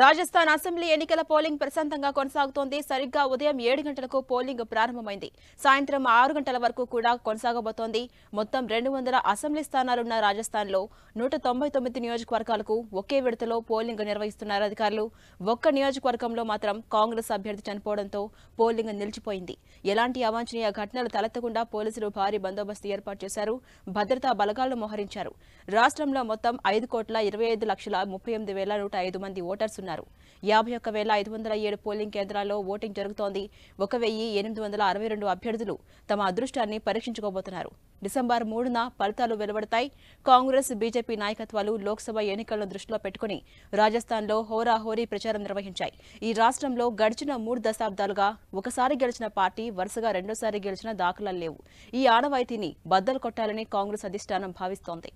Rajasthan assembly ఎన్నికల polling ప్రశాంతంగా కొనసాగుతోంది సరిగ్గా ఉదయం ఏడు గంటలకు పోలింగ్ ప్రారంభమైంది సాయంత్రం ఆరు గంటల వరకు కూడా కొనసాగబోతోంది మొత్తం రెండు వందల అసెంబ్లీ స్థానాలున్న రాజస్థాన్లో నూట తొంభై తొమ్మిది నియోజకవర్గాలకు ఒకే విడతలో పోలింగ్ నిర్వహిస్తున్నారు అధికారులు ఒక్క నియోజకవర్గంలో మాత్రం కాంగ్రెస్ అభ్యర్థి చనిపోవడంతో పోలింగ్ నిలిచిపోయింది ఎలాంటి అవాంఛనీయ ఘటనలు తలెత్తకుండా పోలీసులు భారీ బందోబస్తు ఏర్పాటు చేశారు భద్రతా బలగాలను మోహరించారు రాష్ట్రంలో మొత్తం ఐదు కోట్ల ఇరవై ఐదు లక్షల ముప్పై ఎనిమిది వేల నూట ఐదు మంది ఓటర్స్ చేస్తున్నారు యాభై ఒక్క వేల ఐదు వందల ఏడు పోలింగ్ కేంద్రాల్లో ఓటింగ్ జరుగుతోంది ఒక వెయ్యి ఎనిమిది వందల అరవై రెండు అభ్యర్థులు తమ అదృష్టాన్ని పరీక్షించుకోబోతున్నారు డిసెంబర్ మూడున ఫలితాలు వెలువడతాయి కాంగ్రెస్ బీజేపీ నాయకత్వాలు లోక్సభ ఎన్నికలను దృష్టిలో పెట్టుకుని రాజస్థాన్లో హోరాహోరీ ప్రచారం నిర్వహించాయి ఈ రాష్ట్రంలో గడిచిన మూడు దశాబ్దాలుగా ఒకసారి గెలిచిన పార్టీ వరుసగా రెండోసారి గెలిచిన దాఖలాలు లేవు ఈ ఆడవాయితీని బద్దలు కొట్టాలని కాంగ్రెస్ అధిష్టానం భావిస్తోంది